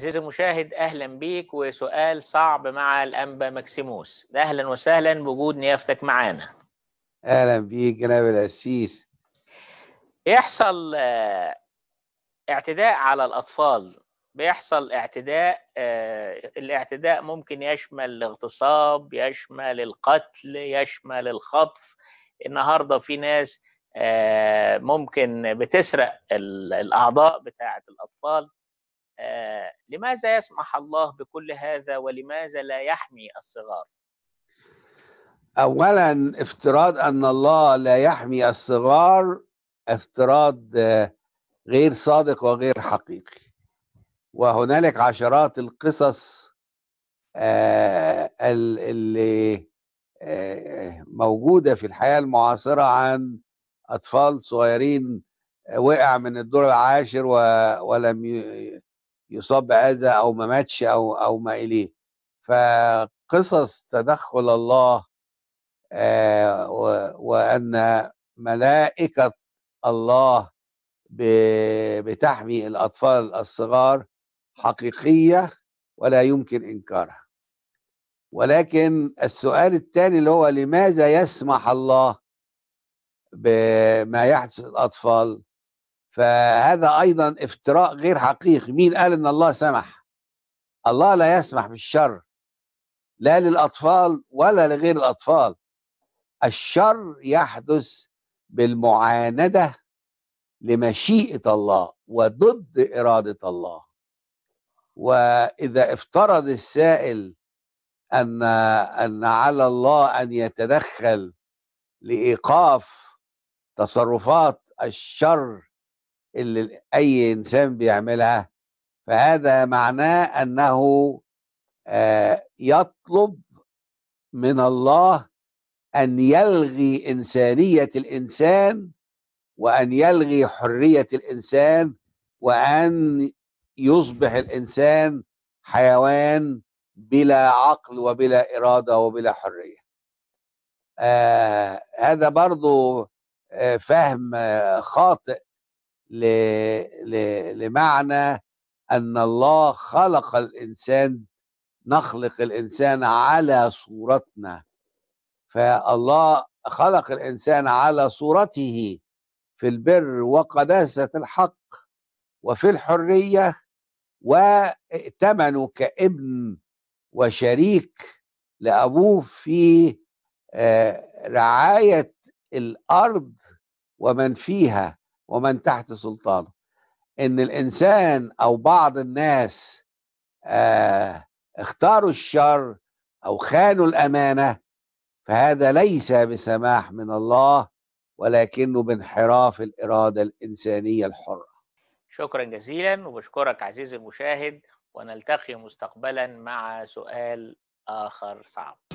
عزيزي المشاهد اهلا بيك وسؤال صعب مع الانبا ماكسيموس اهلا وسهلا بوجود نيافتك معانا اهلا بيك جناب القسيس يحصل آه، اعتداء على الاطفال بيحصل اعتداء آه، الاعتداء ممكن يشمل الاغتصاب يشمل القتل يشمل الخطف النهارده في ناس آه، ممكن بتسرق الاعضاء بتاعه الاطفال آه، لماذا يسمح الله بكل هذا ولماذا لا يحمي الصغار اولا افتراض ان الله لا يحمي الصغار افتراض آه، غير صادق وغير حقيقي وهنالك عشرات القصص آه، اللي موجوده في الحياه المعاصره عن اطفال صغيرين وقع من الدور العاشر ولم يصاب بهذا أو ما ماتش أو أو ما إليه فقصص تدخل الله آه وأن ملائكة الله بتحمي الأطفال الصغار حقيقية ولا يمكن إنكارها ولكن السؤال الثاني اللي هو لماذا يسمح الله بما يحدث للأطفال فهذا ايضا افتراء غير حقيقي مين قال ان الله سمح الله لا يسمح بالشر لا للاطفال ولا لغير الاطفال الشر يحدث بالمعانده لمشيئه الله وضد اراده الله واذا افترض السائل ان ان على الله ان يتدخل لايقاف تصرفات الشر اللي اي انسان بيعملها فهذا معناه انه آه، يطلب من الله ان يلغي انسانيه الانسان وان يلغي حريه الانسان وان يصبح الانسان حيوان بلا عقل وبلا اراده وبلا حريه آه هذا برضو آه فهم آه خاطئ ل... ل... لمعنى ان الله خلق الانسان نخلق الانسان على صورتنا فالله خلق الانسان على صورته في البر وقداسه الحق وفي الحريه وائتمنوا كابن وشريك لابوه في آه، رعايه الارض ومن فيها ومن تحت سلطانه ان الانسان او بعض الناس آه، اختاروا الشر او خانوا الامانه فهذا ليس بسماح من الله ولكنه بانحراف الاراده الانسانيه الحره شكرا جزيلا وبشكرك عزيزي المشاهد ونلتقي مستقبلا مع سؤال اخر صعب